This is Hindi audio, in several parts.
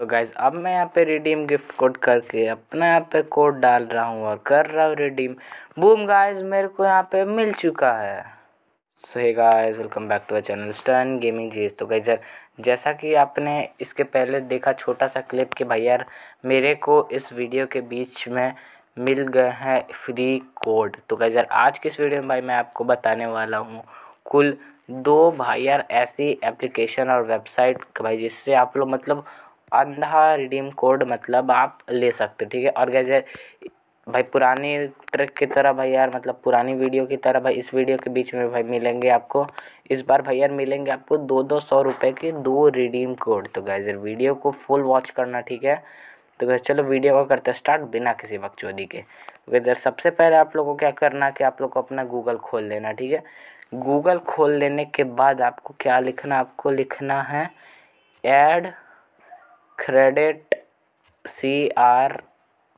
तो गाइज़ अब मैं यहाँ पे रिडीम गिफ्ट कोड करके अपना यहाँ पे कोड डाल रहा हूँ और कर रहा हूँ रिडीम बूम गाइज मेरे को यहाँ पे मिल चुका है so hey guys welcome back to our channel stern gaming जीज तो गाइज यार जैसा कि आपने इसके पहले देखा छोटा सा क्लिप कि भाई यार मेरे को इस वीडियो के बीच में मिल गए हैं फ्री कोड तो गाइज यार आज के इस वीडियो में भाई मैं आपको बताने वाला हूँ कुल दो भाई यार ऐसी एप्लीकेशन और वेबसाइट भाई जिससे आप लोग मतलब आधा रिडीम कोड मतलब आप ले सकते हो ठीक है और कैसे भाई पुरानी ट्रैक की तरह भाई यार मतलब पुरानी वीडियो की तरह भाई इस वीडियो के बीच में भाई मिलेंगे आपको इस बार भाई यार मिलेंगे आपको दो दो सौ रुपये के दो रिडीम कोड तो गैस वीडियो को फुल वॉच करना ठीक है तो गैर चलो वीडियो को करते स्टार्ट बिना किसी वक्त बकचोदी के तो सबसे पहले आप लोग को क्या करना है कि आप लोग को अपना गूगल खोल लेना ठीक है गूगल खोल लेने के बाद आपको क्या लिखना आपको लिखना है add credit C R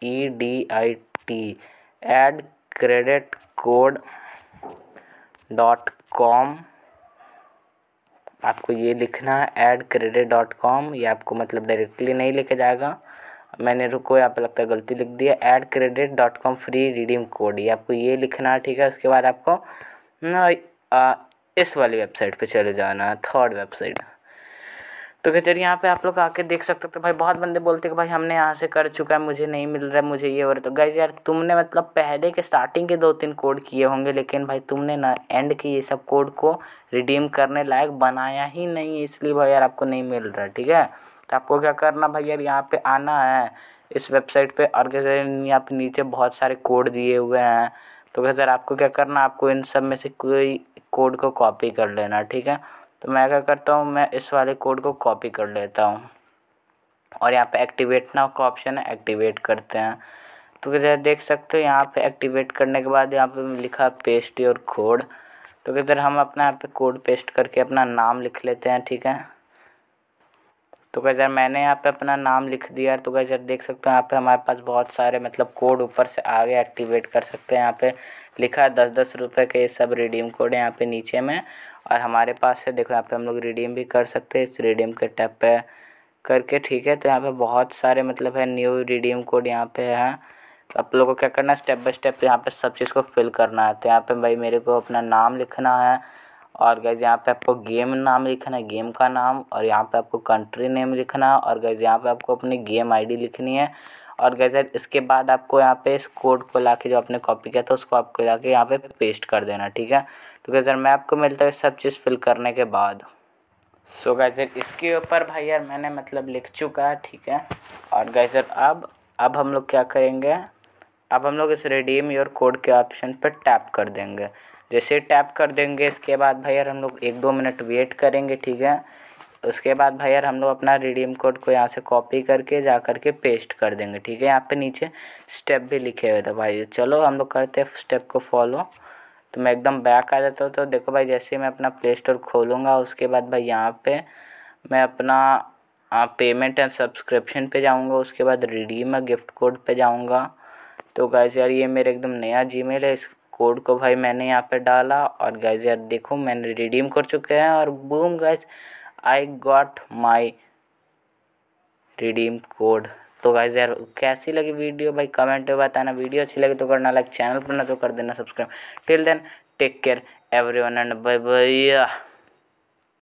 E D I T add credit code dot com आपको ये लिखना है एड क्रेडिट डॉट कॉम ये आपको मतलब डायरेक्टली नहीं लेके जाएगा मैंने रुको यहाँ पर लगता है गलती लिख दिया add credit dot com free redeem code ये आपको ये लिखना है ठीक है उसके बाद आपको ना आ, इस वाली वेबसाइट पे चले जाना है थर्ड वेबसाइट तो खैर यहाँ पे आप लोग आके देख सकते हो तो भाई बहुत बंदे बोलते कि भाई हमने यहाँ से कर चुका है मुझे नहीं मिल रहा है मुझे ये हो रहा तो गाइज यार तुमने मतलब पहले के स्टार्टिंग के दो तीन कोड किए होंगे लेकिन भाई तुमने ना एंड के ये सब कोड को रिडीम करने लायक बनाया ही नहीं इसलिए भाई यार आपको नहीं मिल रहा ठीक है तो आपको क्या करना भाई यार यहाँ पर आना है इस वेबसाइट पर और कैसे यहाँ पे नीचे बहुत सारे कोड दिए हुए हैं तो कैसे आपको क्या करना आपको इन सब में से कोई कोड को कॉपी कर लेना ठीक है तो मैं क्या करता हूँ मैं इस वाले कोड को कॉपी कर लेता हूँ और यहाँ पे एक्टिवेट ना का ऑप्शन है एक्टिवेट करते हैं तो कहते देख सकते हो यहाँ पे एक्टिवेट करने के बाद यहाँ पे लिखा पेस्ट योर कोड तो कहते हम अपना यहाँ पे कोड पेस्ट करके अपना नाम लिख लेते हैं ठीक है तो कहते मैंने यहाँ पे अपना नाम लिख दिया तो कहते देख सकते हो यहाँ पे हमारे पास बहुत सारे मतलब कोड ऊपर से आगे एक्टिवेट कर सकते हैं यहाँ पे लिखा है दस दस रुपये के सब रिडीम कोड है यहाँ पे नीचे में और हमारे पास है देखो यहाँ पे हम लोग रिडीम भी कर सकते हैं इस रिडीम के टैप पे करके ठीक है तो यहाँ पे बहुत सारे मतलब है न्यू रिडीम कोड यहाँ पे है तो आप लोगों को क्या करना है स्टेप बाय स्टेप यहाँ पे सब चीज़ को फिल करना है तो यहाँ पे भाई मेरे को अपना नाम लिखना है और गैज यहाँ पे आपको गेम नाम लिखना है गेम का नाम और यहाँ पे आपको कंट्री नेम लिखना और गैज यहाँ पे आपको अपनी गेम आईडी लिखनी है और गैज इसके बाद आपको यहाँ पे इस कोड को ला के जो आपने कॉपी किया था उसको आपको ला के यहाँ पे पेस्ट कर देना ठीक है तो गैजेट मैं आपको मिलता है सब चीज़ फिल करने के बाद सो so, गैजर इसके ऊपर भाई यार मैंने मतलब लिख चुका है ठीक है और गैजर अब अब हम लोग क्या करेंगे अब हम लोग इस रिडीम योर कोड के ऑप्शन पर टैप कर देंगे जैसे टैप कर देंगे इसके बाद यार हम लोग एक दो मिनट वेट करेंगे ठीक है उसके बाद भैया हम लोग अपना रिडीम कोड को यहाँ से कॉपी करके जा करके पेस्ट कर देंगे ठीक है यहाँ पे नीचे स्टेप भी लिखे हुए थे भाई चलो हम लोग करते हैं स्टेप को फॉलो तो मैं एकदम बैक आ जाता हूँ तो देखो भाई जैसे मैं अपना प्ले स्टोर खोलूँगा उसके बाद भाई यहाँ पे मैं अपना पेमेंट एंड सब्सक्रिप्शन पर जाऊँगा उसके बाद रिडीम गिफ्ट कोड पर जाऊँगा तो गाइज यार ये मेरा एकदम नया जीमेल है इस कोड को भाई मैंने यहाँ पे डाला और गाइज यार देखो मैंने रिडीम कर चुके हैं और boom guys I got my redeem code तो गाइज यार कैसी लगी वीडियो भाई कमेंट में बताना वीडियो अच्छी लगी तो करना लाइक चैनल पर ना तो कर देना subscribe till then take care everyone and bye bye